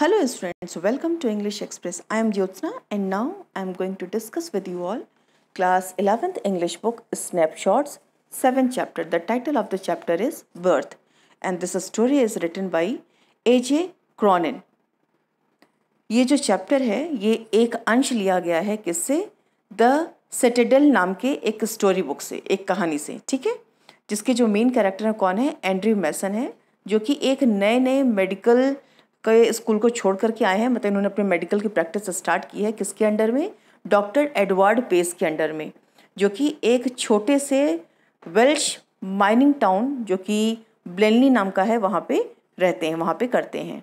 Hello students, welcome to English Express. I am Jyotsna and now I am going to discuss with you all class 11th English book Snapshots 7th chapter. The title of the chapter is Worth and this story is written by A.J. Cronin. ये जो chapter है ये एक अंश लिया गया है किससे द सेटेडल नाम के एक स्टोरी बुक से एक कहानी से ठीक है जिसके जो मेन कैरेक्टर कौन है एंड्री मैसन है जो कि एक नए नए मेडिकल के स्कूल को छोड़ करके आए हैं मतलब इन्होंने अपने मेडिकल की प्रैक्टिस स्टार्ट की है किसके अंडर में डॉक्टर एडवर्ड पेस के अंडर में जो कि एक छोटे से वेल्श माइनिंग टाउन जो कि ब्लेनली नाम का है वहाँ पे रहते हैं वहाँ पे करते हैं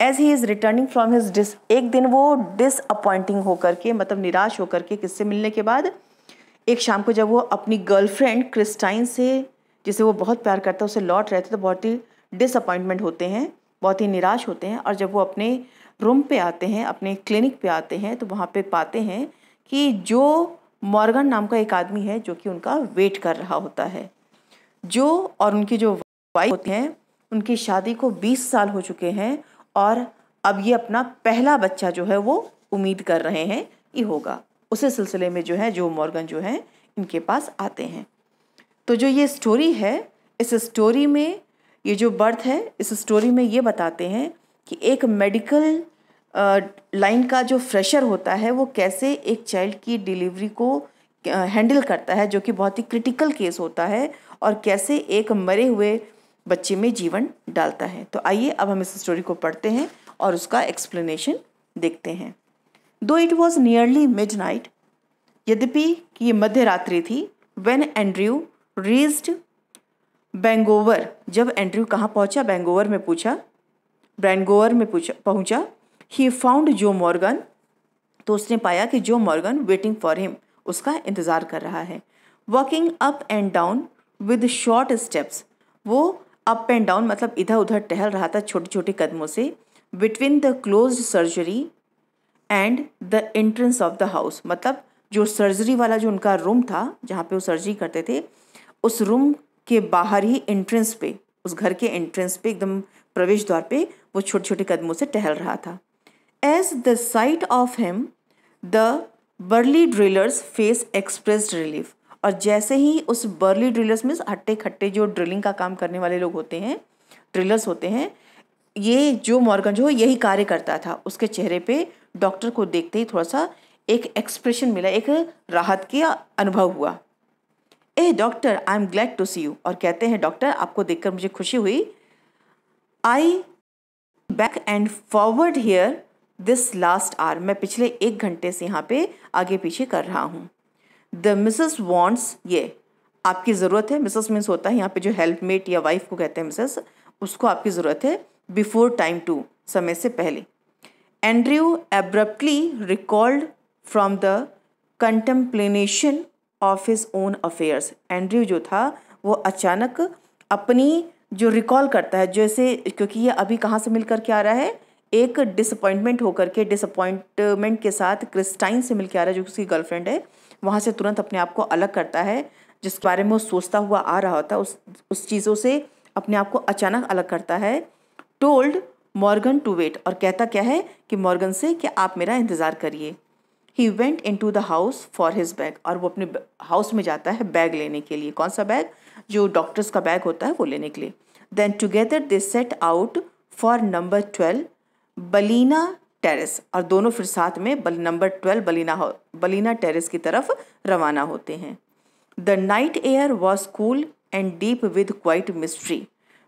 as he is returning from his डिस एक दिन वो डिसअपॉइंटिंग होकर के मतलब निराश होकर के किससे मिलने के बाद एक शाम को जब वो अपनी गर्लफ्रेंड क्रिस्टाइन से जिसे वो बहुत प्यार करता है उसे लौट रहे थे तो बहुत ही डिसअपॉइंटमेंट होते हैं बहुत ही निराश होते हैं और जब वो अपने रूम पे आते हैं अपने क्लिनिक पे आते हैं तो वहाँ पे पाते हैं कि जो मॉर्गन नाम का एक आदमी है जो कि उनका वेट कर रहा होता है जो और उनकी जो वाइफ होती हैं उनकी शादी को 20 साल हो चुके हैं और अब ये अपना पहला बच्चा जो है वो उम्मीद कर रहे हैं कि होगा उसी सिलसिले में जो है जो मॉर्गन जो है इनके पास आते हैं तो जो ये स्टोरी है इस स्टोरी में ये जो बर्थ है इस स्टोरी में ये बताते हैं कि एक मेडिकल लाइन का जो फ्रेशर होता है वो कैसे एक चाइल्ड की डिलीवरी को हैंडल करता है जो कि बहुत ही क्रिटिकल केस होता है और कैसे एक मरे हुए बच्चे में जीवन डालता है तो आइए अब हम इस स्टोरी को पढ़ते हैं और उसका एक्सप्लेनेशन देखते हैं though it was nearly midnight यद्यपि ये मध्य रात्रि थी वेन एंड्रयू रीज्ड बैंगोवर जब एंड्रयू कहाँ पहुँचा बैंगोवर में पूछा बैंगोवर में पूछा पहुँचा ही फाउंड जो मॉर्गन तो उसने पाया कि जो मॉर्गन वेटिंग फॉर हिम उसका इंतज़ार कर रहा है walking up and down with short steps वो अप एंड डाउन मतलब इधर उधर टहल रहा था छोटे छोटे कदमों से between the close surgery and the entrance of the house मतलब जो सर्जरी वाला जो उनका रूम था जहाँ पे वो सर्जरी करते थे उस रूम के बाहर ही एंट्रेंस पे उस घर के एंट्रेंस पे एकदम प्रवेश द्वार पे वो छोटे छोटे कदमों से टहल रहा था as the sight of him the burly drillers face express relief और जैसे ही उस बर्ली ड्रिलर्स मीन्स हट्टे खट्टे जो ड्रिलिंग का काम करने वाले लोग होते हैं ड्रिलर्स होते हैं ये जो मॉर्गन जो यही कार्य करता था उसके चेहरे पे डॉक्टर को देखते ही थोड़ा सा एक एक्सप्रेशन मिला एक राहत के अनुभव हुआ ah doctor I am glad to see you और कहते हैं डॉक्टर आपको देखकर मुझे खुशी हुई I back and forward here this last hour मैं पिछले एक घंटे से यहाँ पे आगे पीछे कर रहा हूँ द मिसेस वॉन्ट्स ये आपकी ज़रूरत है मिसेस मीन्स होता है यहाँ पे जो हेल्पमेट या वाइफ को कहते हैं मिसेस उसको आपकी ज़रूरत है बिफोर टाइम टू समय से पहले Andrew abruptly recalled from the contemplation of his own affairs Andrew जो था वो अचानक अपनी जो रिकॉल करता है जैसे क्योंकि ये अभी कहाँ से मिल कर के आ रहा है एक डिसअपॉइंटमेंट होकर के डिसअपॉइंटमेंट के साथ क्रिस्टाइन से मिल के आ रहा है जो उसकी गर्लफ्रेंड है वहाँ से तुरंत अपने आप को अलग करता है जिसके बारे में वो सोचता हुआ आ रहा होता उस उस चीज़ों से अपने आप को अचानक अलग करता है टोल्ड मॉर्गन टू वेट और कहता क्या है कि मॉर्गन से कि आप मेरा इंतज़ार करिए he went into the house for his bag और वो अपने हाउस में जाता है बैग लेने के लिए कौन सा बैग जो डॉक्टर्स का बैग होता है वो लेने के लिए then together they set out for number twelve Bellina Terrace और दोनों फिर साथ में बल number twelve Bellina Bellina Terrace की तरफ रवाना होते हैं the night air was cool and deep with quiet mystery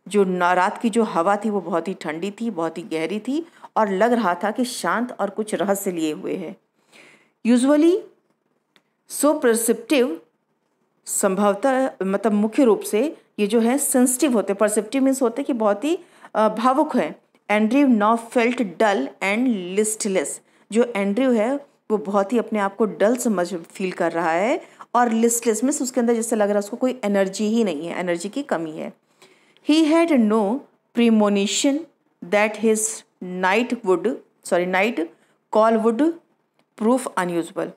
जो रात की जो हवा थी वो बहुत ही ठंडी थी बहुत ही गहरी थी और लग रहा था कि शांत और कुछ रहस्य लिए हुए है यूजुअली सो परसेप्टिव संभवतः मतलब मुख्य रूप से ये जो है सेंसिटिव होते परसेप्टिव मीन्स होते कि बहुत ही भावुक हैं Andrew now felt dull and listless जो एंड्रीव है वो बहुत ही अपने आप को डल समझ फील कर रहा है और लिस्टलेस मीन्स उसके अंदर जैसे लग रहा है उसको कोई एनर्जी ही नहीं है एनर्जी की कमी है he had no premonition that his night would sorry night call would prove unusual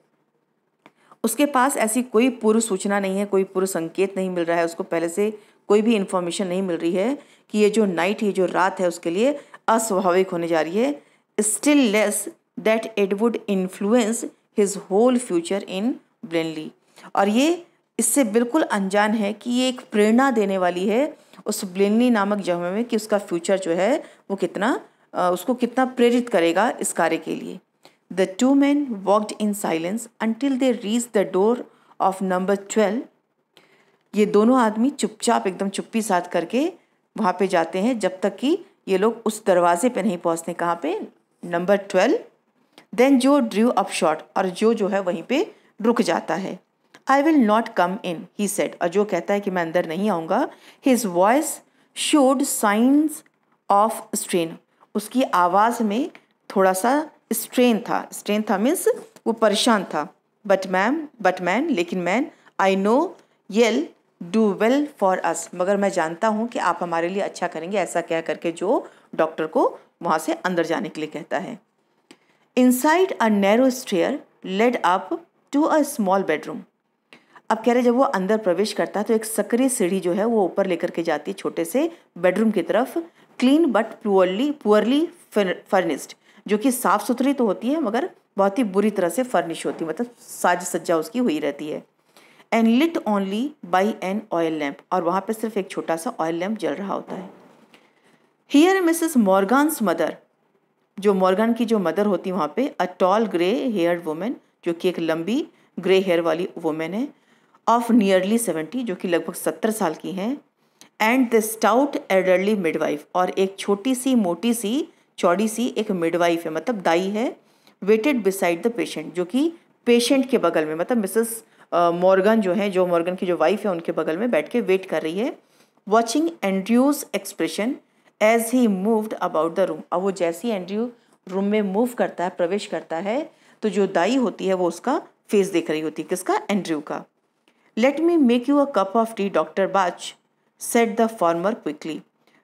उसके पास ऐसी कोई पूर्व सूचना नहीं है कोई पूर्व संकेत नहीं मिल रहा है उसको पहले से कोई भी इन्फॉर्मेशन नहीं मिल रही है कि ये जो नाइट ये जो रात है उसके लिए अस्वाभाविक होने जा रही है still less that it would influence his whole future in ब्रेनली और ये इससे बिल्कुल अनजान है कि ये एक प्रेरणा देने वाली है उस ब्लिनली नामक जमे में कि उसका फ्यूचर जो है वो कितना उसको कितना प्रेरित करेगा इस कार्य के लिए The two men walked in silence until they reached the door of number twelve ये दोनों आदमी चुपचाप एकदम चुप्पी साथ करके वहाँ पे जाते हैं जब तक कि ये लोग उस दरवाजे पे नहीं पहुँचते कहाँ पे नंबर ट्वेल्व देन जो ड्रू अप शॉट और जो जो है वहीं पे रुक जाता है I will not come in he said और जो कहता है कि मैं अंदर नहीं आऊँगा his voice showed signs of strain उसकी आवाज़ में थोड़ा सा स्ट्रेन था स्ट्रेन था मीन्स वो परेशान था बट मैम बट मैन लेकिन man I know you'll do well for us मगर मैं जानता हूँ कि आप हमारे लिए अच्छा करेंगे ऐसा कह करके जो डॉक्टर को वहाँ से अंदर जाने के लिए कहता है inside a narrow stair led up to a small bedroom अब कह रहे जब वो अंदर प्रवेश करता है तो एक सक्रिय सीढ़ी जो है वो ऊपर लेकर के जाती है छोटे से बेडरूम की तरफ clean but purely poorly furnished जो कि साफ़ सुथरी तो होती है मगर बहुत ही बुरी तरह से फर्निश होती है मतलब साज सज्जा उसकी हुई रहती है and lit only by an oil lamp और वहाँ पर सिर्फ एक छोटा सा ऑयल लैम्प जल रहा होता है हियर मिसिस मॉर्गानस मदर जो मॉर्गन की जो मदर होती है वहाँ पे a tall grey hair women जो कि एक लंबी ग्रे हेयर वाली वुमेन है ऑफ नियरली सेवेंटी जो कि लगभग सत्तर साल की हैं and the stout elderly midwife और एक छोटी सी मोटी सी चौड़ी सी एक मिडवाइफ है मतलब दाई है वेटेड बिसाइड द पेशेंट जो कि पेशेंट के बगल में मतलब मिसेस मॉर्गन जो है जो मॉर्गन की जो वाइफ है उनके बगल में बैठ के वेट कर रही है watching Andrew's expression as he moved about the room अब वो जैसे ही एंड्रयू रूम में मूव करता है प्रवेश करता है तो जो दाई होती है वो उसका फेस देख रही होती है किसका एंड्रयू का let me make you a cup of tea doctor Bach said the former quickly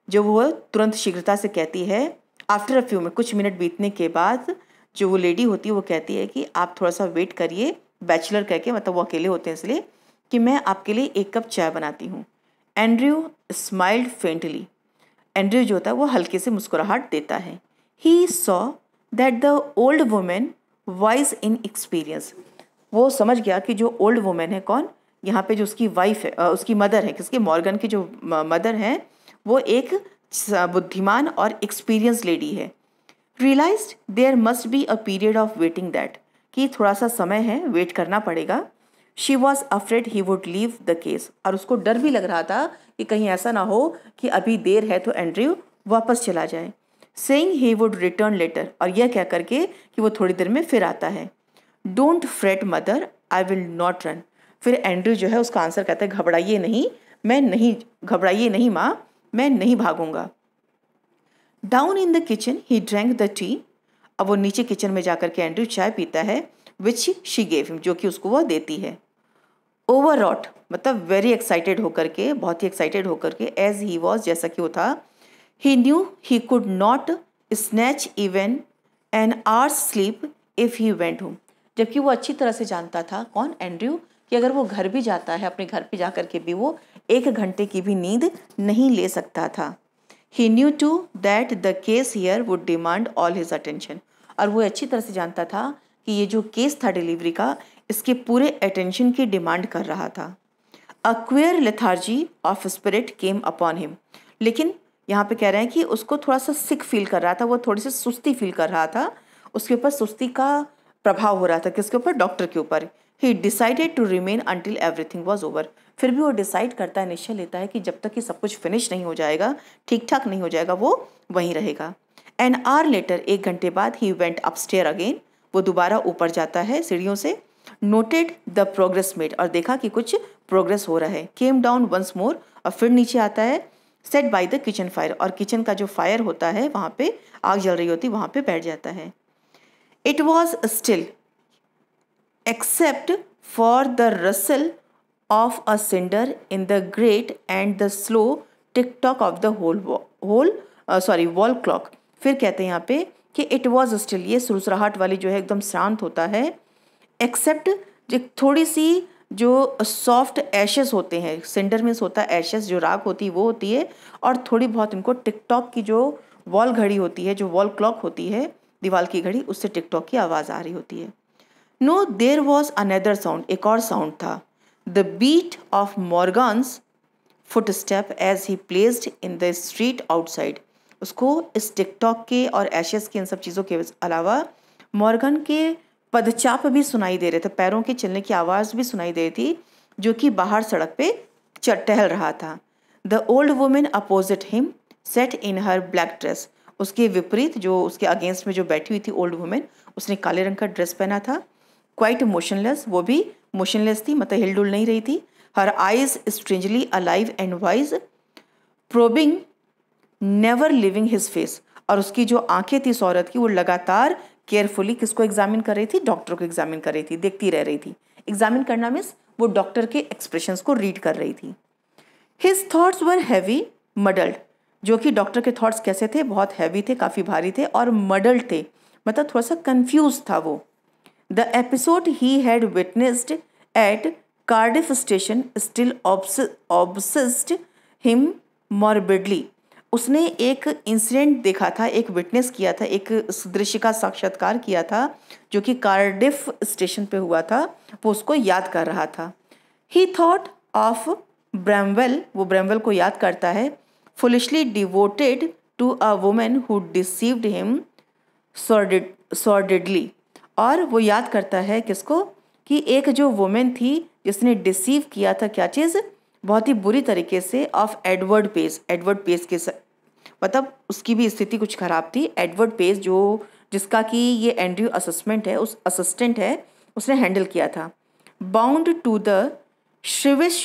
जो वो तुरंत शीघ्रता से कहती है आफ्टर अ फ्यू में कुछ मिनट बीतने के बाद जो वो लेडी होती है वो कहती है कि आप थोड़ा सा वेट करिए बैचलर करके मतलब वो अकेले होते हैं इसलिए कि मैं आपके लिए एक कप चाय बनाती हूँ एंड्रयू स्माइल्ड फेंटली एंड्रयू जो होता है वो हल्के से मुस्कुराहट देता है he saw that the old women wise in experience वो समझ गया कि जो ओल्ड वुमेन है कौन यहाँ पे जो उसकी वाइफ है उसकी मदर है किसके मॉर्गन की जो मदर हैं वो एक बुद्धिमान और एक्सपीरियंस लेडी है realise there must be a period of waiting that कि थोड़ा सा समय है वेट करना पड़ेगा she was afraid he would leave the case और उसको डर भी लग रहा था कि कहीं ऐसा ना हो कि अभी देर है तो एंड्रयू वापस चला जाए saying he would return later और यह कह करके कि वो थोड़ी देर में फिर आता है don't fret mother I will not run फिर एंड्रयू जो है उसका आंसर कहता है घबराइए नहीं मैं नहीं घबराइए नहीं माँ मैं नहीं भागूंगा down in the kitchen he drank the tea अब वो नीचे किचन में जाकर के एंड्रू चाय पीता है विच शी गेव हिम जो कि उसको वह देती है ओवर मतलब वेरी एक्साइटेड होकर के बहुत ही एक्साइटेड होकर के एज ही वॉज जैसा कि वो था he knew he could not snatch even an hour's sleep if he went home जबकि वो अच्छी तरह से जानता था कौन एंड्रयू कि अगर वो घर भी जाता है अपने घर पे जा कर के भी वो एक घंटे की भी नींद नहीं ले सकता था he knew too that the case here would demand all his attention और वो अच्छी तरह से जानता था कि ये जो केस था डिलीवरी का इसके पूरे अटेंशन की डिमांड कर रहा था a queer lethargy of spirit came upon him लेकिन यहाँ पे कह रहे हैं कि उसको थोड़ा सा सिक फील कर रहा था वो थोड़ी सी सुस्ती फील कर रहा था उसके ऊपर सुस्ती का प्रभाव हो रहा था किसके ऊपर डॉक्टर के ऊपर he decided to remain until everything was over फिर भी वो डिसाइड करता है निश्चय लेता है कि जब तक ये सब कुछ फिनिश नहीं हो जाएगा ठीक ठाक नहीं हो जाएगा वो वहीं रहेगा एन आर लेटर एक घंटे बाद ही वेंट अपस्टेयर अगेन वो दोबारा ऊपर जाता है सीढ़ियों से नोटेड द प्रोग्रेस मेड और देखा कि कुछ प्रोग्रेस हो रहा है केम डाउन वंस मोर और फिर नीचे आता है sat by the kitchen fire और किचन का जो फायर होता है वहाँ पे आग जल रही होती है वहाँ पे बैठ जाता है it was still except for the rustle of a cinder in the grate and the slow tick tock of the whole whole sorry wall clock फिर कहते हैं यहाँ पे कि इट वॉज स्टिल ये सुरसराहट वाली जो है एकदम शांत होता है एक्सेप्ट एक थोड़ी सी जो सॉफ्ट एशेस होते हैं सेंडर में होता है एशेस जो राख होती है वो होती है और थोड़ी बहुत इनको टिकटॉक की जो वॉल घड़ी होती है जो वॉल क्लॉक होती है दीवार की घड़ी उससे टिकटॉक की आवाज़ आ रही होती है no there was another sound एक और साउंड था the beat of Morgan's footstep as he placed in the street outside उसको इस टिकटॉक के और एशेस के इन सब चीज़ों के अलावा मॉर्गन के पदचाप भी सुनाई दे रहे थे पैरों के चलने की आवाज़ भी सुनाई दे रही थी जो कि बाहर सड़क पे टहल रहा था the old woman opposite him sat in her black dress उसके विपरीत जो उसके अगेंस्ट में जो बैठी हुई थी ओल्ड वुमेन उसने काले रंग का ड्रेस पहना था क्वाइट मोशनलेस वो भी मोशनलेस थी मतलब हिलडुल नहीं रही थी her eyes strangely alive and wise probing never leaving his face और उसकी जो आंखें थी इस औरत की वो लगातार केयरफुली किसको एग्जामिन कर रही थी डॉक्टर को एग्जामिन कर रही थी देखती रह रही थी एग्जामिन करना मीन्स वो डॉक्टर के एक्सप्रेशन को रीड कर रही थी his thoughts were heavy muddled जो कि डॉक्टर के थाट्स कैसे थे बहुत हैवी थे काफ़ी भारी थे और मडल्ड थे मतलब थोड़ा सा कन्फ्यूज था वो The episode he had witnessed at Cardiff station still obsessed him morbidly. उसने एक इंसिडेंट देखा था एक विटनेस किया था एक दृश्य का साक्षात्कार किया था जो कि कार्डिफ स्टेशन पे हुआ था वो उसको याद कर रहा था ही थॉट ऑफ ब्रैमवेल वो ब्रैमवेल को याद करता है foolishly devoted to a woman who deceived him sordidly और वो याद करता है किसको कि एक जो वुमेन थी जिसने डिसीव किया था क्या चीज़ बहुत ही बुरी तरीके से of Edward Pace Edward Pace के मतलब उसकी भी स्थिति कुछ ख़राब थी एडवर्ड पेस जो जिसका कि ये एंड्रयू असमेंट है उस असिस्टेंट है उसने हैंडल किया था बाउंड टू द शिविश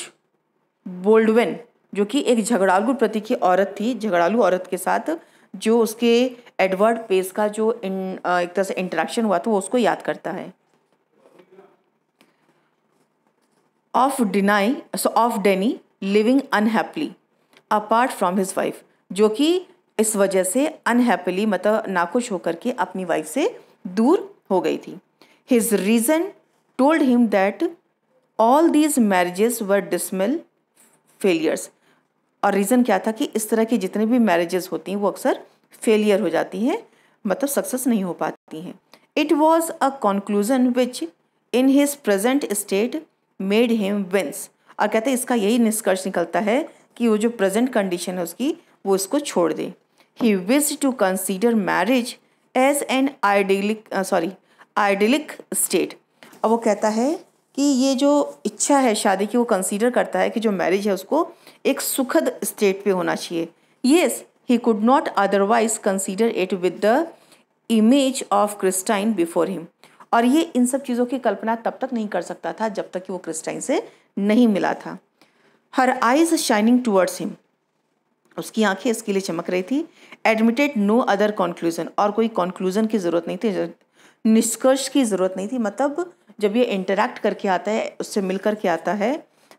बोल्डवेन जो कि एक झगड़ालू प्रति की औरत थी झगड़ालू औरत के साथ जो उसके एडवर्ड पेस का जो इन एक तरह से इंटरेक्शन हुआ था वो उसको याद करता है of deny so of Denny living unhappily apart from his wife जो कि इस वजह से अनहैप्पली मतलब नाखुश होकर के अपनी वाइफ से दूर हो गई थी his reason told him that all these marriages were dismal failures और रीज़न क्या था कि इस तरह की जितने भी मैरिजेस होती हैं वो अक्सर फेलियर हो जाती हैं मतलब सक्सेस नहीं हो पाती हैं it was a conclusion which in his present state made him wince और कहते हैं इसका यही निष्कर्ष निकलता है कि वो जो प्रेजेंट कंडीशन है उसकी वो इसको छोड़ दे he wished to consider marriage as an idyllic sorry idyllic state अब वो कहता है कि ये जो इच्छा है शादी की वो कंसीडर करता है कि जो मैरिज है उसको एक सुखद स्टेट पे होना चाहिए yes He could not otherwise consider it with the image of Christine before him. और ये इन सब चीज़ों की कल्पना तब तक नहीं कर सकता था जब तक कि वो क्रिस्टाइन से नहीं मिला था her eyes shining towards him उसकी आंखें इसके लिए चमक रही थी एडमिटेड नो अदर कॉन्क्लूजन और कोई कॉन्क्लूजन की ज़रूरत नहीं थी निष्कर्ष की ज़रूरत नहीं थी मतलब जब ये इंटरेक्ट करके आता है उससे मिल करके आता है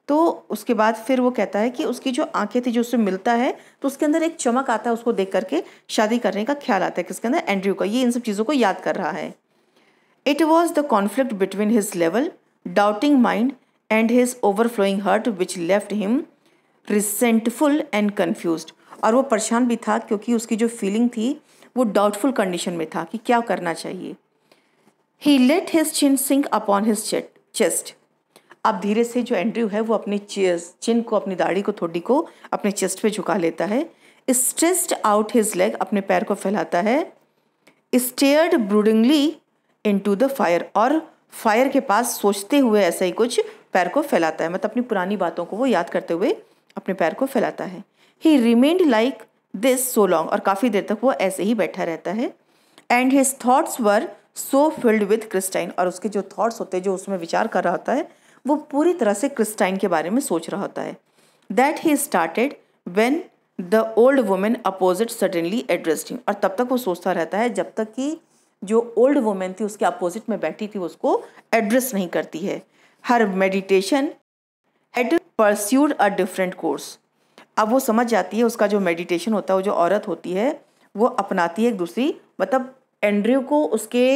तो उसके बाद फिर वो कहता है कि उसकी जो आंखें थी जो उससे मिलता है तो उसके अंदर एक चमक आता है उसको देख करके शादी करने का ख्याल आता है किसके अंदर एंड्रयू का ये इन सब चीज़ों को याद कर रहा है it was the conflict between his level doubting mind and his overflowing heart which left him resentful and confused और वो परेशान भी था क्योंकि उसकी जो फीलिंग थी वो डाउटफुल कंडीशन में था कि क्या करना चाहिए he let his chin sink upon his chest आप धीरे से जो एंड्रयू है वो अपने चिन को अपनी दाढ़ी को थोड़ी को अपने चेस्ट पे झुका लेता है स्ट्रेस्ड आउट हिज लेग अपने पैर को फैलाता है stared broodingly into the fire और फायर के पास सोचते हुए ऐसा ही कुछ पैर को फैलाता है मतलब अपनी पुरानी बातों को वो याद करते हुए अपने पैर को फैलाता है he remained like this so long और काफ़ी देर तक वो ऐसे ही बैठा रहता है and his thoughts were so filled with Christine और उसके जो थाट्स होते हैं जो उसमें विचार कर रहा होता है वो पूरी तरह से क्रिस्टाइन के बारे में सोच रहा होता है that he started when the old woman opposite suddenly addressed him और तब तक वो सोचता रहता है जब तक कि जो ओल्ड वुमेन थी उसके अपोजिट में बैठी थी उसको एड्रेस नहीं करती है her meditation had pursued a different course अब वो समझ जाती है उसका जो मेडिटेशन होता है वो जो औरत होती है वो अपनाती है एक दूसरी मतलब एंड्रयू को उसके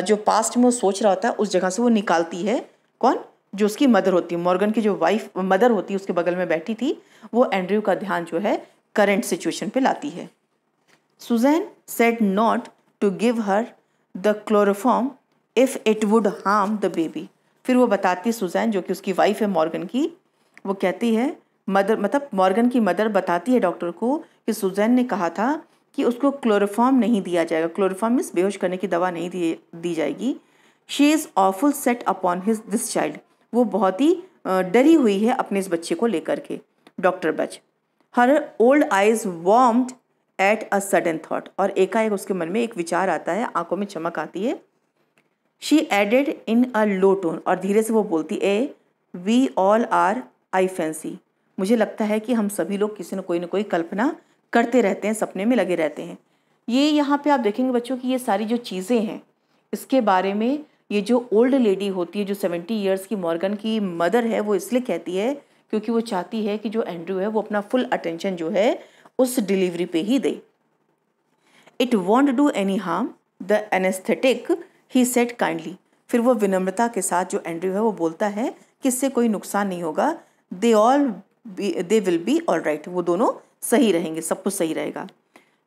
जो पास्ट में वो सोच रहा होता है उस जगह से वो निकालती है कौन जो उसकी मदर होती है मॉर्गन की जो वाइफ मदर होती है उसके बगल में बैठी थी वो एंड्रयू का ध्यान जो है करंट सिचुएशन पे लाती है Susan said not to give her the chloroform if it would harm the baby फिर वो बताती है सुजैन जो कि उसकी वाइफ है मॉर्गन की वो कहती है मदर मतलब मॉर्गन की मदर बताती है डॉक्टर को कि सुजैन ने कहा था कि उसको क्लोरोफॉर्म नहीं दिया जाएगा क्लोरोफॉर्म मीन्स बेहोश करने की दवा नहीं दी दी जाएगी she is awful set upon his this child वो बहुत ही डरी हुई है अपने इस बच्चे को लेकर के डॉक्टर बच her old eyes warmed at a sudden thought और एकाएक उसके मन में एक विचार आता है आंखों में चमक आती है she added in a low tone और धीरे से वो बोलती eh we all are I fancy मुझे लगता है कि हम सभी लोग किसी न कोई न कोई कल्पना करते रहते हैं सपने में लगे रहते हैं ये यहाँ पे आप देखेंगे बच्चों की ये सारी जो चीज़ें हैं इसके बारे में ये जो ओल्ड लेडी होती है जो सेवेंटी ईयर्स की मॉर्गन की मदर है वो इसलिए कहती है क्योंकि वो चाहती है कि जो एंड्रू है वो अपना फुल अटेंशन जो है उस डिलीवरी पे he they it won't do any harm the anaesthetic he said kindly फिर वो विनम्रता के साथ जो एंड्रू है वो बोलता है कि इससे कोई नुकसान नहीं होगा they all they will be all right वो दोनों सही रहेंगे सब कुछ सही रहेगा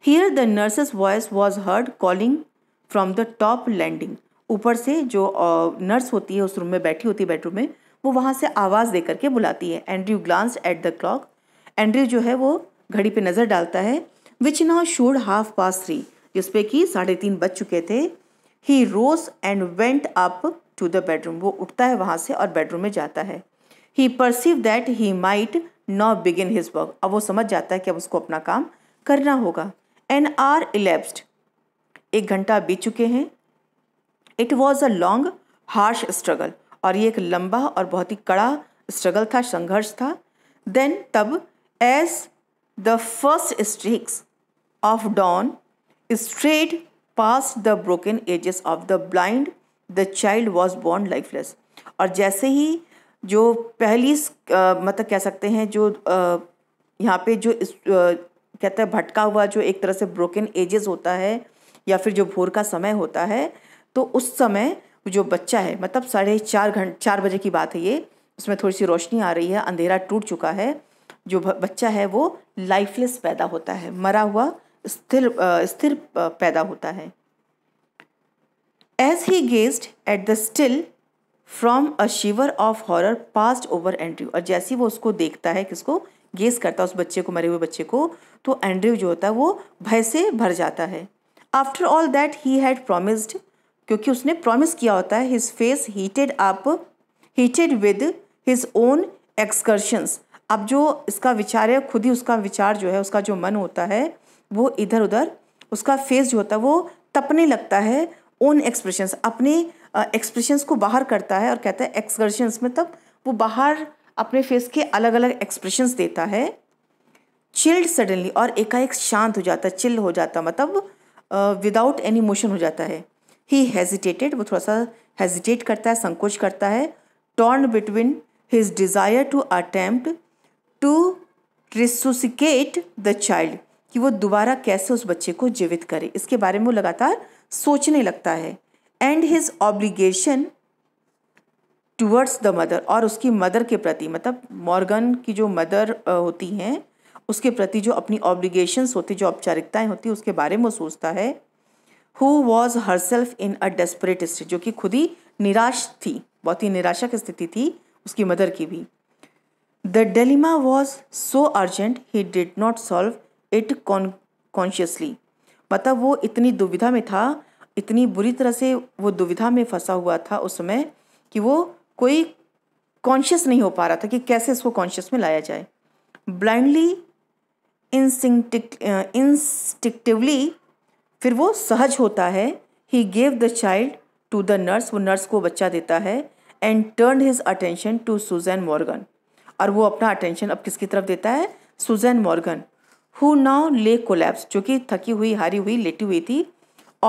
here the nurse's voice was heard calling from the top landing ऊपर से जो नर्स होती है उस रूम में बैठी होती है बेडरूम में वो वहाँ से आवाज़ दे करके बुलाती है Andrew glanced at the clock Andrew जो है वो घड़ी पे नज़र डालता है विच ना शूड हाफ पास थ्री जिस पे कि साढ़े तीन बज चुके थे he rose and went up to the bedroom वो उठता है वहाँ से और बेडरूम में जाता है he perceived that he might not begin his work अब वो समझ जाता है कि अब उसको अपना काम करना होगा एन आर इलेप्स्ड एक घंटा बीत चुके हैं it was a long harsh struggle और ये एक लंबा और बहुत ही कड़ा स्ट्रगल था संघर्ष था देन तब as the first streaks of dawn strayed past the broken edges of the blind the child was born lifeless और जैसे ही जो पहली uh, मतलब कह सकते हैं जो uh, यहाँ पे जो uh, कहते हैं भटका हुआ जो एक तरह से ब्रोकन एजेस होता है या फिर जो भोर का समय होता है तो उस समय जो बच्चा है मतलब साढ़े चार घंटे चार बजे की बात है ये उसमें थोड़ी सी रोशनी आ रही है अंधेरा टूट चुका है जो बच्चा है वो लाइफलेस पैदा होता है मरा हुआ स्थिर स्थिर पैदा होता है as he gazed at the still form a shiver of horror passed over Andrew और जैसे ही वो उसको देखता है किसको गेस करता है उस बच्चे को मरे हुए बच्चे को तो एंड्रयू जो होता है वो भय से भर जाता है after all that he had promised क्योंकि उसने प्रॉमिस किया होता है his face heated up heated with his own excursions अब जो इसका विचार है खुद ही उसका विचार जो है उसका जो मन होता है वो इधर उधर उसका फेस जो होता है वो तपने लगता है ओन एक्सप्रेशंस अपने एक्सप्रेशंस को बाहर करता है और कहता है एक्सकर्शंस में तब वो बाहर अपने फेस के अलग अलग एक्सप्रेशंस देता है चिल्ड सडनली और एकाएक शांत हो जाता है चिल हो जाता मतलब विदाउट एनी मोशन हो जाता है ही हेजिटेटेड वो थोड़ा सा हेजिटेट करता है संकोच करता है torn between his desire to attempt to resuscitate the child कि वो दोबारा कैसे उस बच्चे को जीवित करे इसके बारे में वो लगातार सोचने लगता है and his obligation towards the mother और उसकी मदर के प्रति मतलब मॉर्गन की जो मदर होती हैं उसके प्रति जो अपनी ऑब्लिगेशंस होती जो औपचारिकताएं होती उसके बारे में सोचता है who was herself in a desperate state जो कि खुद ही निराश थी बहुत ही निराशा की स्थिति थी उसकी मदर की भी the dilemma was so urgent he did not solve it consciously मतलब वो इतनी दुविधा में था इतनी बुरी तरह से वो दुविधा में फंसा हुआ था उस समय कि वो कोई कॉन्शियस नहीं हो पा रहा था कि कैसे इसको कॉन्शियस में लाया जाए ब्लाइंडली इंस्टिक्टिवली फिर वो सहज होता है he gave the child to the nurse वो नर्स को बच्चा देता है and turned his attention to Susan Morgan और वो अपना अटेंशन अब किसकी तरफ देता है Susan Morgan who now lay collapsed जो कि थकी हुई हारी हुई लेटी हुई थी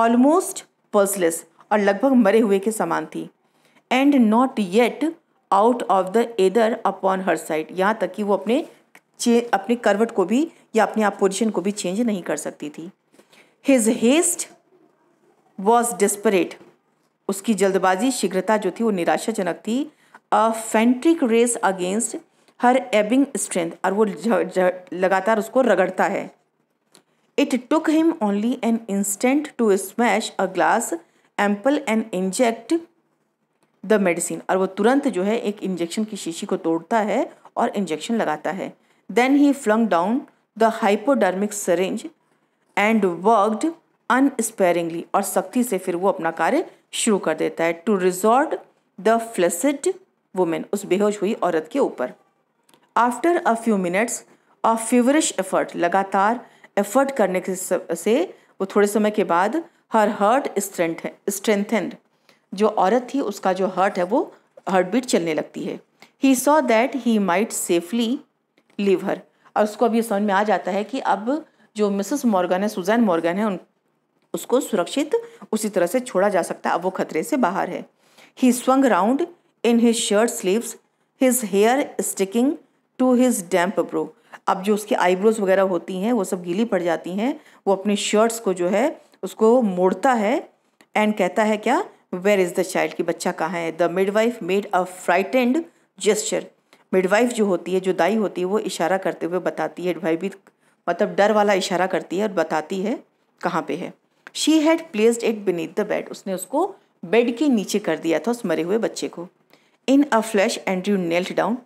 ऑलमोस्ट पर्सलेस और लगभग मरे हुए के समान थी and not yet out of the ether upon her side यहाँ तक कि वो अपने अपने करवट को भी या अपने आप पोजिशन को भी चेंज नहीं कर सकती थी हिज हेस्ट वॉज डिस्परेट उसकी जल्दबाजी शीघ्रता जो थी वो निराशाजनक थी a frantic race against her ebbing strength और वो ज, ज, लगातार उसको रगड़ता है it took him only an instant to smash a glass ampoule and inject the medicine और वो तुरंत जो है एक इंजेक्शन की शीशी को तोड़ता है और इंजेक्शन लगाता है then he flung down the hypodermic syringe and worked unsparingly और सख्ती से फिर वो अपना कार्य शुरू कर देता है to resort the flaccid woman उस बेहोश हुई औरत के ऊपर after a few minutes a feverish effort लगातार एफर्ट करने के से वो थोड़े समय के बाद her heart strength strengthen strengthened जो औरत थी उसका जो हर्ट है वो हार्ट बीट चलने लगती है he saw that he might safely leave her और उसको अब ये समझ में आ जाता है कि अब जो मिसेस मॉर्गन है सुजैन मॉर्गन है उन उसको सुरक्षित उसी तरह से छोड़ा जा सकता है अब वो खतरे से बाहर है he swung round in his shirt sleeves his hair sticking to his damp brow अब जो उसकी आईब्रोज वगैरह होती हैं वो सब गीली पड़ जाती हैं वो अपनी शर्ट्स को जो है उसको मोड़ता है एंड कहता है क्या वेयर इज़ द चाइल्ड की बच्चा कहाँ है the midwife made a frightened gesture midwife जो होती है जो दाई होती है वो इशारा करते हुए बताती है एडवाइबित मतलब डर वाला इशारा करती है और बताती है कहाँ पे है she had placed it beneath the bed उसने उसको बेड के नीचे कर दिया था उस मरे हुए बच्चे को in a flash Andrew knelt down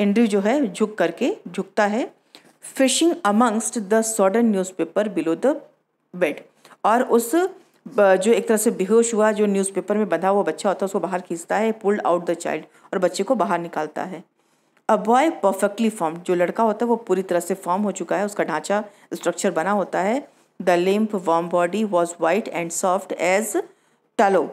Andrew जो है झुक करके झुकता है fishing amongst the sodden newspaper below the bed और उस जो एक तरह से बेहोश हुआ जो न्यूज़पेपर में बंधा हुआ बच्चा होता है उसको बाहर खींचता है पुल्ड आउट द चाइल्ड और बच्चे को बाहर निकालता है अ बॉय परफेक्टली फॉर्म जो लड़का होता है वो पूरी तरह से फॉर्म हो चुका है उसका ढांचा स्ट्रक्चर बना होता है the limp warm body was white and soft as tallow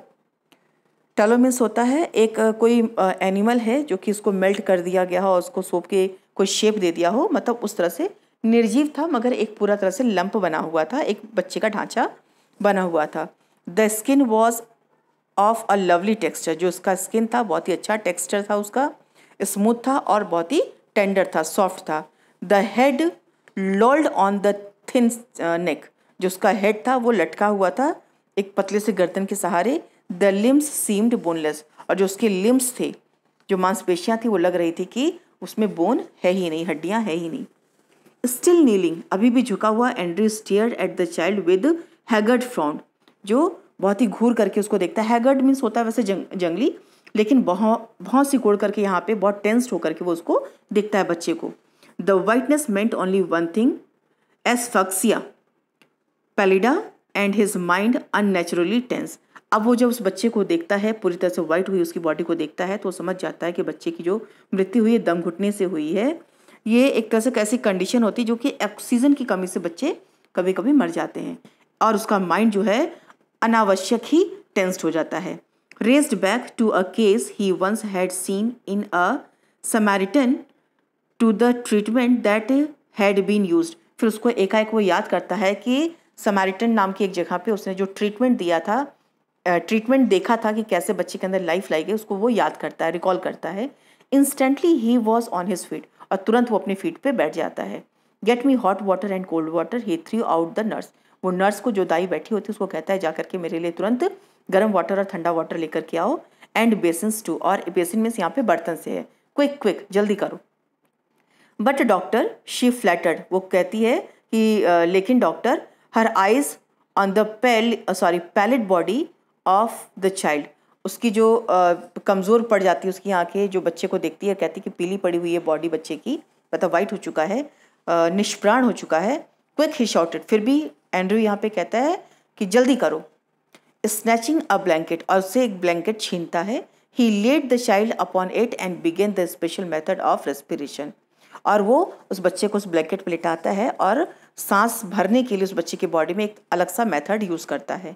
tallow means होता है एक कोई एनिमल है जो कि उसको मेल्ट कर दिया गया हो और उसको सोप के कोई शेप दे दिया हो मतलब उस तरह से निर्जीव था मगर एक पूरा तरह से लंप बना हुआ था एक बच्चे का ढांचा बना हुआ था the skin was of a lovely texture जो उसका स्किन था बहुत ही अच्छा टेक्स्चर था उसका स्मूथ था और बहुत ही टेंडर था सॉफ्ट था the head lolled on the thin neck जो उसका हेड था वो लटका हुआ था एक पतले से गर्दन के सहारे द लिम्स सीम्ड बोनलेस और जो उसके लिम्स थे जो मांसपेशियाँ थी वो लग रही थी कि उसमें बोन है ही नहीं हड्डियाँ है ही नहीं स्टिल नीलिंग अभी भी झुका हुआ Andrew stared at the child with haggard frown जो बहुत ही घूर करके उसको देखता है हैगर्ड मीन्स होता है वैसे जंग, जंगली लेकिन बहुत बहुत सिकोड़ करके यहाँ पे बहुत टेंस्ड होकर के वो उसको दिखता है बच्चे को the whiteness meant only one thing asphyxia pallida and his mind unnaturally tense अब वो जब उस बच्चे को देखता है पूरी तरह से वाइट हुई उसकी बॉडी को देखता है तो वो समझ जाता है कि बच्चे की जो मृत्यु हुई है दम घुटने से हुई है ये एक तरह से कैसी कंडीशन होती है जो कि ऑक्सीजन की कमी से बच्चे कभी कभी मर जाते हैं और उसका माइंड जो है अनावश्यक ही टेंस्ड हो जाता है raced back to a case he once had seen in a Samaritan to the treatment that had been used. फिर उसको एकाएक वो याद करता है कि समारिटन नाम की एक जगह पे उसने जो ट्रीटमेंट दिया था ट्रीटमेंट देखा था कि कैसे बच्चे के अंदर लाइफ लाई गई उसको वो याद करता है रिकॉल करता है instantly he was on his feet और तुरंत वो अपने फीट पे बैठ जाता है get me hot water and cold water he threw out the nurse वो नर्स को जो दाई बैठी होती है उसको कहता है जा करके मेरे लिए तुरंत गर्म वाटर और ठंडा वाटर लेकर के आओ एंड बेसन टू और बेसन मीन्स यहाँ पे बर्तन से है क्विक क्विक जल्दी करो बट डॉक्टर शी फ्लैटर्ड वो कहती है कि लेकिन doctor her eyes on the pale sorry pallid body of the child उसकी जो uh, कमज़ोर पड़ जाती है उसकी आंखें जो बच्चे को देखती है कहती है कि पीली पड़ी हुई है बॉडी बच्चे की मतलब वाइट हो चुका है uh, निष्प्राण हो चुका है क्विक ही शॉर्टेड फिर भी एंड्रू यहाँ पे कहता है कि जल्दी करो स्नैचिंग अ ब्लैंकेट और उसे एक ब्लैंकेट छीनता है he laid the child upon it and began the special method of respiration और वो उस बच्चे को उस ब्लैंकेट पर लिटाता है और सांस भरने के लिए उस बच्चे की बॉडी में एक अलग सा मेथड यूज़ करता है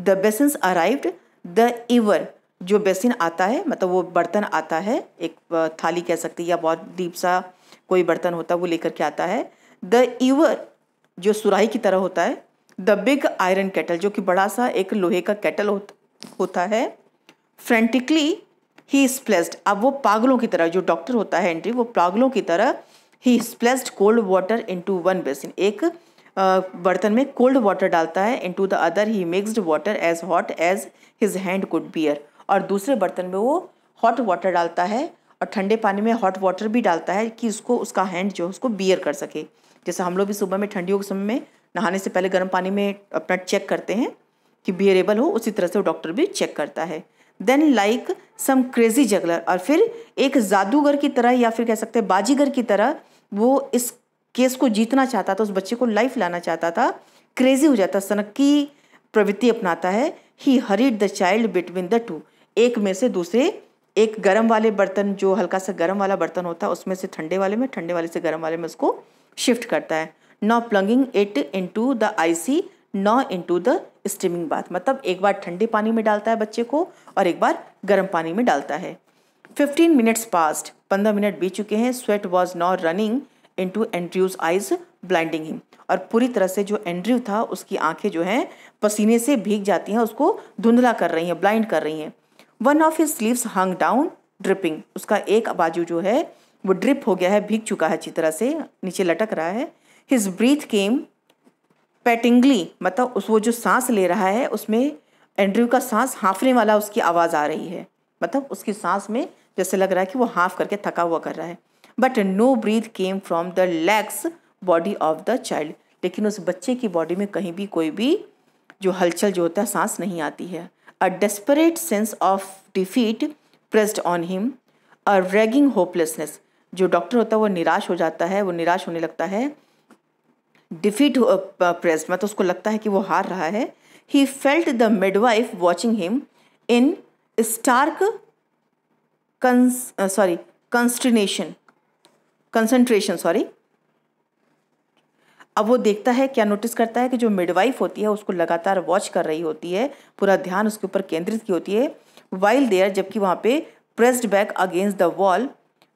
the basins arrived the ewer जो बेसिन आता है मतलब वो बर्तन आता है एक थाली कह सकती है या बहुत डीप सा कोई बर्तन होता है वो लेकर के आता है द ईवर जो सुराही की तरह होता है द बिग आयरन केटल जो कि बड़ा सा एक लोहे का हो, होता है फ्रेंटिकली ही स्प्लेस्ड अब वो पागलों की तरह जो डॉक्टर होता है एंट्री वो पागलों की तरह he splashed cold water to one basin एक बर्तन में कोल्ड वाटर डालता है to the other he mixed water as hot as his hand could bear और दूसरे बर्तन में वो हॉट वाटर डालता है और ठंडे पानी में हॉट वाटर भी डालता है कि उसको उसका हैंड जो है उसको बियर कर सके जैसे हम लोग भी सुबह में ठंडियों के समय में नहाने से पहले गर्म पानी में अपना चेक करते हैं कि बियरेबल हो उसी तरह से वो डॉक्टर भी चेक करता है then like some crazy juggler और फिर एक जादूगर की तरह या फिर कह सकते हैं बाजीगर की तरह वो इस केस को जीतना चाहता था उस बच्चे को लाइफ लाना चाहता था क्रेजी हो जाता सनक की प्रवृत्ति अपनाता है he hurried the child between the two एक में से दूसरे एक गर्म वाले बर्तन जो हल्का सा गर्म वाला बर्तन होता है उसमें से ठंडे वाले में ठंडे वाले से गर्म वाले में उसको शिफ्ट करता है now plugging it into the icy now into the steaming bath मतलब एक बार ठंडे पानी में डालता है बच्चे को और एक बार गर्म पानी में डालता है फिफ्टीन मिनट्स पास्ट पंद्रह मिनट बीत चुके हैं sweat was now running into eyes blinding him और पूरी तरह से जो एंड्री था उसकी आंखें जो हैं पसीने से भीग जाती हैं उसको धुंधला कर रही हैं ब्लाइंड कर रही हैं one of his sleeves hung down dripping उसका एक बाजू जो है वो ड्रिप हो गया है भीग चुका है अच्छी तरह से नीचे लटक रहा है हिज ब्रीथ केम पैटिंगली मतलब उस वो जो सांस ले रहा है उसमें एंड्रयू का सांस हाँफने वाला उसकी आवाज़ आ रही है मतलब उसकी सांस में जैसे लग रहा है कि वो हाफ करके थका हुआ कर रहा है but no breath came from the legs body of the child लेकिन उस बच्चे की बॉडी में कहीं भी कोई भी जो हलचल जो होता है सांस नहीं आती है a desperate sense of defeat pressed on him a raging hopelessness जो डॉक्टर होता है वो निराश हो जाता है वो निराश होने लगता है डिफीट प्रेस मतलब उसको लगता है कि वो हार रहा है he felt the midwife watching him in stark sorry consternation concentration sorry अब वो देखता है क्या नोटिस करता है कि जो मिडवाइफ होती है उसको लगातार वॉच कर रही होती है पूरा ध्यान उसके ऊपर केंद्रित की होती है वाइल देयर जबकि वहाँ पे pressed back against the wall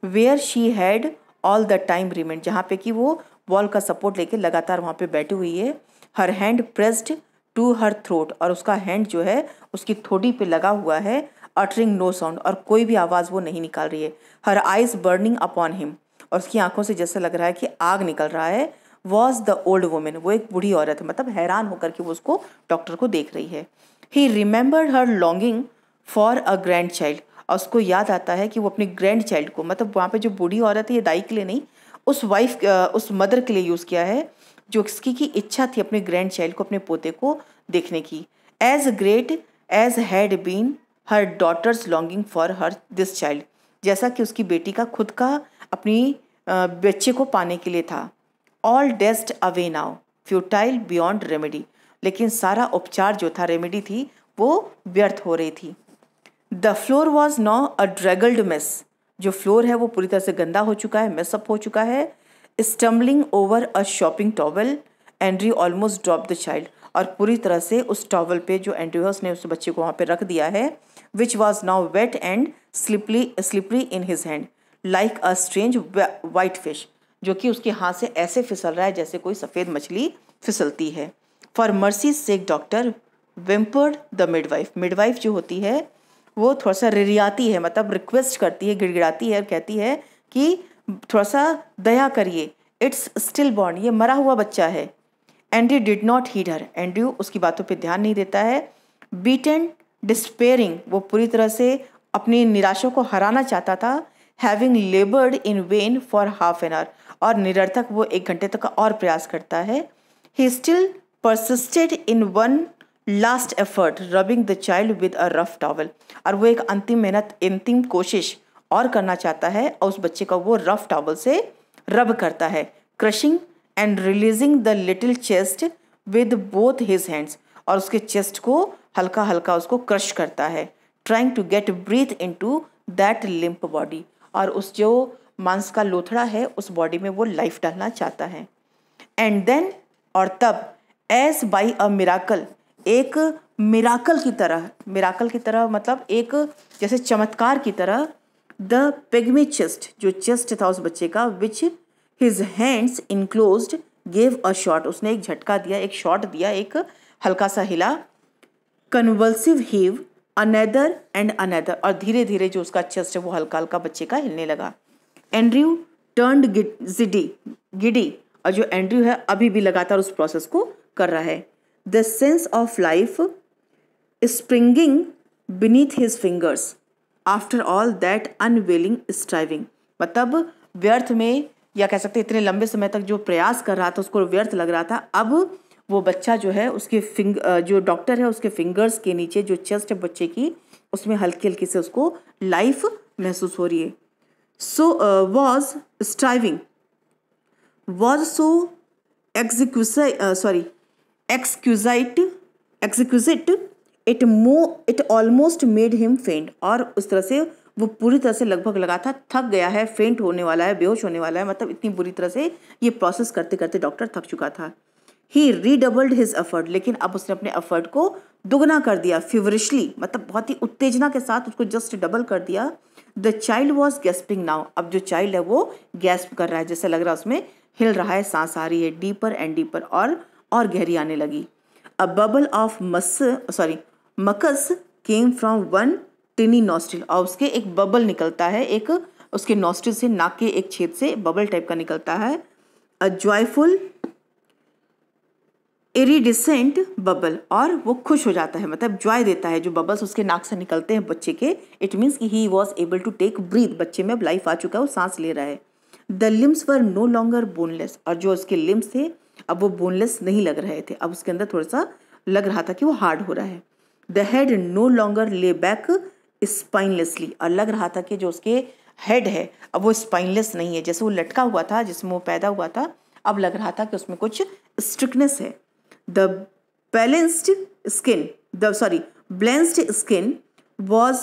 where she had all the time remained जहाँ पे कि वो वॉल का सपोर्ट लेके लगातार वहाँ पे बैठी हुई है her hand pressed to her throat और उसका हैंड जो है उसकी थोड़ी पे लगा हुआ है अटरिंग नो साउंड और कोई भी आवाज़ वो नहीं निकाल रही है her eyes burning upon him और उसकी आंखों से जैसा लग रहा है कि आग निकल रहा है वॉज द ओल्ड वुमेन वो एक बूढ़ी औरत है मतलब हैरान होकर के वो उसको डॉक्टर को देख रही है he remembered her longing for a grandchild और उसको याद आता है कि वो अपने ग्रैंड चाइल्ड को मतलब वहाँ पे जो बूढ़ी औरत है ये दाई के लिए नहीं उस वाइफ उस मदर के लिए यूज़ किया है जो इसकी की इच्छा थी अपने ग्रैंड चाइल्ड को अपने पोते को देखने की as great as had been her daughter's longing for her this child जैसा कि उसकी बेटी का खुद का अपनी बच्चे को पाने के लिए था all dashed away now futile beyond remedy लेकिन सारा उपचार जो था रेमेडी थी वो व्यर्थ हो रही थी the floor was now a draggled mess जो फ्लोर है वो पूरी तरह से गंदा हो चुका है मेसअप हो चुका है stumbling over a sopping towel Andrew almost drop the child और पूरी तरह से उस टॉवल पे जो एंड्री है उसने उस बच्चे को वहाँ पे रख दिया है which was now wet and slippery slippery in his hand like a strange white fish जो कि उसके हाथ से ऐसे फिसल रहा है जैसे कोई सफ़ेद मछली फिसलती है for mercy sake doctor whimpered the midwife midwife जो होती है वो थोड़ा सा रिरियाती है मतलब रिक्वेस्ट करती है गिड़गिड़ाती है और कहती है कि थोड़ा सा दया करिए इट्स स्टिल बॉर्न ये मरा हुआ बच्चा है Andrew did not heed her Andrew उसकी बातों पे ध्यान नहीं देता है बीट एंड डिस्पेयरिंग वो पूरी तरह से अपनी निराशों को हराना चाहता था having laboured in vain for half an hour और निरर्थक वो एक घंटे तक और प्रयास करता है he still persisted in one last effort rubbing the child with a rough towel और वो एक अंतिम मेहनत अंतिम कोशिश और करना चाहता है और उस बच्चे का वो रफ टॉवल से रब करता है crushing and releasing the little chest with both his hands और उसके चेस्ट को हल्का हल्का उसको क्रश करता है trying to get breath into that limp body और उस जो मांस का लोथड़ा है उस बॉडी में वो लाइफ डालना चाहता है एंड देन और तब एज बाई अ मिराकल एक मिराकल की तरह मिराकल की तरह मतलब एक जैसे चमत्कार की तरह द पेगमी चेस्ट जो चेस्ट था उस बच्चे का which his hands enclosed gave a short उसने एक झटका दिया एक शॉट दिया एक हल्का सा हिला convulsive heave another and another और धीरे धीरे जो उसका चेस्ट है वो हल्का हल्का बच्चे का हिलने लगा एंड्रयू टर्नड गिडी गिडी और जो एंड्रयू है अभी भी लगातार उस प्रोसेस को कर रहा है the sense of life springing beneath his fingers after all that unavailing striving मतलब व्यर्थ में या कह सकते इतने लंबे समय तक जो प्रयास कर रहा था उसको व्यर्थ लग रहा था अब वो बच्चा जो है उसके फिंग जो डॉक्टर है उसके फिंगर्स के नीचे जो चेस्ट है बच्चे की उसमें हल्की हल्की से उसको लाइफ महसूस हो रही है so was striving was so exquisite sorry exquisite exquisite it मो it almost made him faint और उस तरह से वो पूरी तरह से लगभग लगा था थक गया है फेंट होने वाला है बेहोश होने वाला है मतलब इतनी बुरी तरह से ये प्रोसेस करते करते डॉक्टर थक चुका था ही रीडबल्ड हिज एफर्ट लेकिन अब उसने अपने एफर्ट को दुगना कर दिया फीवरिशली मतलब बहुत ही उत्तेजना के साथ उसको जस्ट डबल कर दिया the child was gasping now अब जो चाइल्ड है वो गैस्प कर रहा है जैसे लग रहा है उसमें हिल रहा है सांस आ रही है डीपर एंड डीपर और और गहरी आने लगी अ बबल ऑफ मस sorry mucus came from one tiny nostril और उसके एक बबल निकलता है एक उसके नॉस्ट्रिल से नाक के एक छेद से बबल टाइप का निकलता है अ जॉयफुल इरीडिसेंट बबल और वो खुश हो जाता है मतलब जॉय देता है जो बबल्स उसके नाक से निकलते हैं बच्चे के इट मीन्स कि he was able to take breath बच्चे में अब लाइफ आ चुका है वो सांस ले रहा है the limbs were no longer boneless और जो उसके लिम्स थे अब वो बोनलेस नहीं लग रहे थे अब उसके अंदर थोड़ा सा लग रहा था कि वो हार्ड हो रहा है the head no longer lay back spinelessly और लग रहा था कि जो उसके हेड है अब वो स्पाइनलेस नहीं है जैसे वो लटका हुआ था जिसमें वो पैदा हुआ था अब लग रहा था कि उसमें कुछ स्ट्रिकनेस है the balanced skin the sorry blanched skin was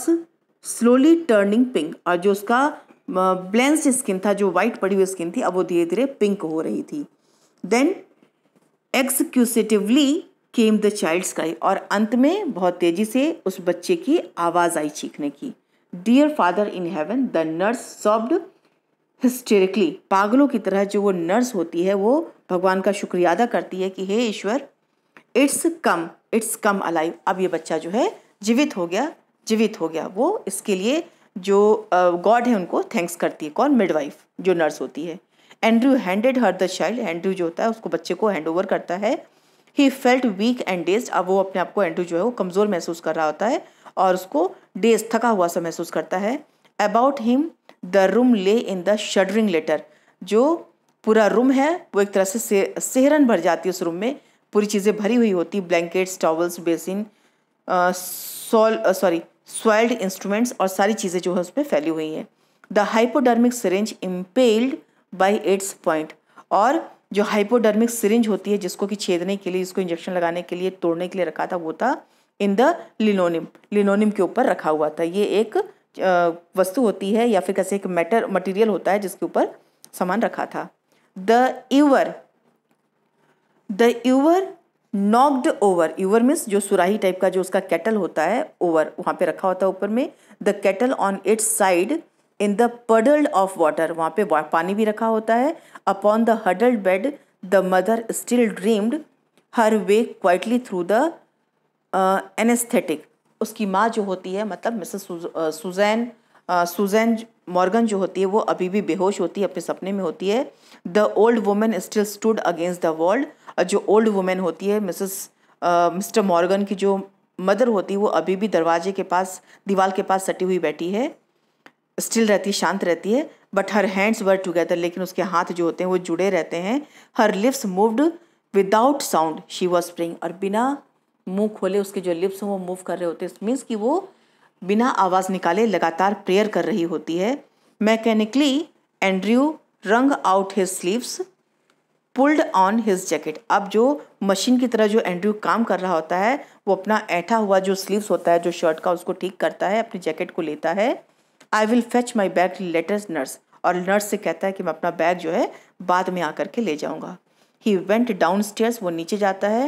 slowly turning pink और जो उसका ब्लेंस्ड स्किन था जो वाइट पड़ी हुई स्किन थी अब वो धीरे धीरे पिंक हो रही थी then exquisitely came the child's स्काई और अंत में बहुत तेजी से उस बच्चे की आवाज़ आई चीखने की dear father in heaven the nurse sobbed hysterically पागलों की तरह जो वो नर्स होती है वो भगवान का शुक्रिया अदा करती है कि हे ईश्वर it's come it's come alive अब ये बच्चा जो है जीवित हो गया जीवित हो गया वो इसके लिए जो गॉड है उनको थैंक्स करती है कौन मिडवाइफ जो नर्स होती है Andrew handed her the child Andrew जो होता है उसको बच्चे को हैंड ओवर करता है he felt weak and dazed अब वो अपने आप को एंड्रू जो है वो कमज़ोर महसूस कर रहा होता है और उसको डेज थका हुआ सा महसूस करता है अबाउट हिम द रूम ले इन द शडरिंग लेटर जो पूरा रूम है वो एक तरह से सेहरन भर जाती है उस रूम में पूरी चीज़ें भरी हुई होती ब्लैंकेट्स टॉवल्स बेसिन सॉल सॉरी स्वेल्ड इंस्ट्रूमेंट्स और सारी चीज़ें जो है उसमें फैली हुई हैं the hypodermic syringe impaled by its point और जो हाइपोडर्मिक सिरिंज होती है जिसको कि छेदने के लिए इसको इंजेक्शन लगाने के लिए तोड़ने के लिए रखा था वो था इन द लिनोनिम लिनोनिम के ऊपर रखा हुआ था ये एक वस्तु होती है या फिर कैसे एक मैटर मटेरियल होता है जिसके ऊपर सामान रखा था the ewer the ewer knocked over ewer means जो सुराही टाइप का जो उसका कैटल होता है ओवर वहाँ पे रखा होता है ऊपर में the kettle on its side in the puddled of water वहाँ पे पानी भी रखा होता है upon the huddled bed the mother still dreamed her way quietly through the anaesthetic उसकी माँ जो होती है मतलब मिसेस सुजैन सुजैन मॉर्गन जो होती है वो अभी भी बेहोश होती है अपने सपने में होती है the old woman still stood against the wall जो ओल्ड वुमेन होती है मिसेस मिस्टर मॉर्गन की जो मदर होती है वो अभी भी दरवाजे के पास दीवार के पास सटी हुई बैठी है स्टिल रहती है शांत रहती है but her hands work together लेकिन उसके हाथ जो होते हैं वो जुड़े रहते हैं her lips moved without sound she was spring और बिना मुंह खोले उसके जो लिप्स हैं वो मूव कर रहे होते हैं मीन्स कि वो बिना आवाज़ निकाले लगातार प्रेयर कर रही होती है mechanically Andrew wrung out his sleeves pulled on his jacket अब जो मशीन की तरह जो एंड्रयू काम कर रहा होता है वो अपना ऐठा हुआ जो स्लीव्स होता है जो शर्ट का उसको ठीक करता है अपनी जैकेट को लेता है I will fetch my bag later nurse और नर्स से कहता है कि मैं अपना बैग जो है बाद में आकर के ले जाऊँगा ही वेंट डाउन स्टेयर्स वो नीचे जाता है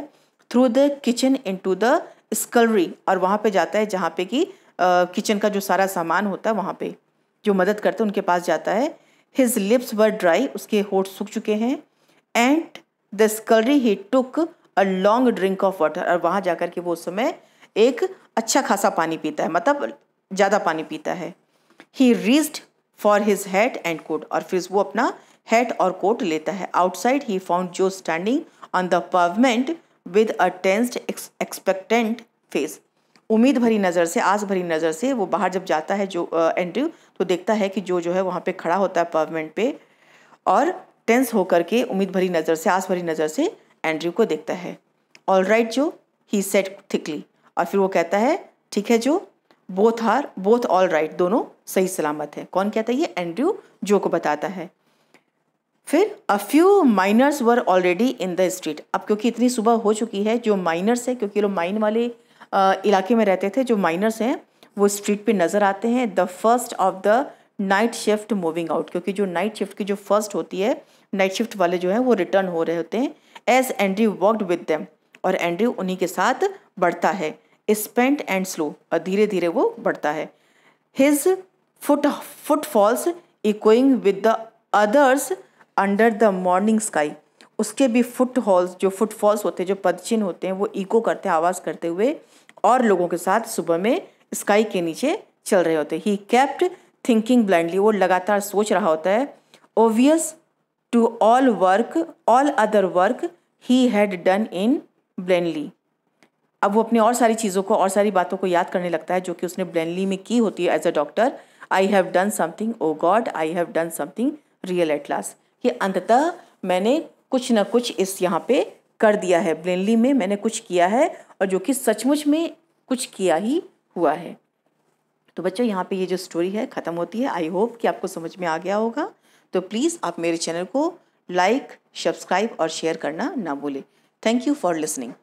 through the kitchen into the scullery और वहाँ पे जाता है जहाँ पे कि किचन का जो सारा सामान होता है वहाँ पे जो मदद करते हैं उनके पास जाता है हिज लिप्स वर ड्राई उसके होठ सूख चुके हैं and the scullery he took a long drink of water और वहाँ जाकर के वो उस समय एक अच्छा खासा पानी पीता है मतलब ज़्यादा पानी पीता है he reached for his hat and coat और फिर वो अपना हैट और कोट लेता है outside he found Joe standing on the pavement with a tensed expectant face उम्मीद भरी नज़र से आस भरी नज़र से वो बाहर जब जाता है जो uh, तो देखता है कि जो जो है वहाँ पे खड़ा होता है पवमेंट पे और टेंस होकर के उम्मीद भरी नज़र से आस भरी नज़र से एंड्रयू को देखता है ऑल राइट जो ही सेट थिकली और फिर वो कहता है ठीक है Joe both are both all right दोनों सही सलामत है कौन कहता है ये एंड्रयू जो को बताता है फिर a few miners were already in the street अब क्योंकि इतनी सुबह हो चुकी है जो माइनर्स है क्योंकि लोग माइन वाले इलाके में रहते थे जो माइनर्स हैं वो स्ट्रीट पे नज़र आते हैं the first of the night shift moving out क्योंकि जो नाइट शिफ्ट की जो फर्स्ट होती है नाइट शिफ्ट वाले जो हैं वो रिटर्न हो रहे होते हैं as Andrew walked with them और एंड्री उन्हीं के साथ बढ़ता है स्पेंट एंड स्लो और धीरे धीरे वो बढ़ता है his foot footfalls echoing with the others under the morning sky उसके भी फुट हॉल्स जो फुटफॉल्स होते हैं जो पदचिन्ह होते हैं वो इको करते हैं आवाज़ करते हुए और लोगों के साथ सुबह में स्काई के नीचे चल रहे होते ही कैप्ट थिंकिंग ब्लाइंडली वो लगातार सोच रहा होता है ओवियस to all work all other work he had done in Blaenelly अब वो अपने और सारी चीज़ों को और सारी बातों को याद करने लगता है जो कि उसने ब्लैंडली में की होती है as a doctor I have done something oh God I have done something real at last कि अंततः मैंने कुछ ना कुछ इस यहाँ पे कर दिया है ब्लैंडली में मैंने कुछ किया है और जो कि सचमुच में कुछ किया ही हुआ है तो बच्चों यहाँ पे ये जो स्टोरी है ख़त्म होती है आई होप कि आपको समझ में आ गया होगा तो प्लीज़ आप मेरे चैनल को लाइक सब्सक्राइब और शेयर करना ना भूलें थैंक यू फॉर लिसनिंग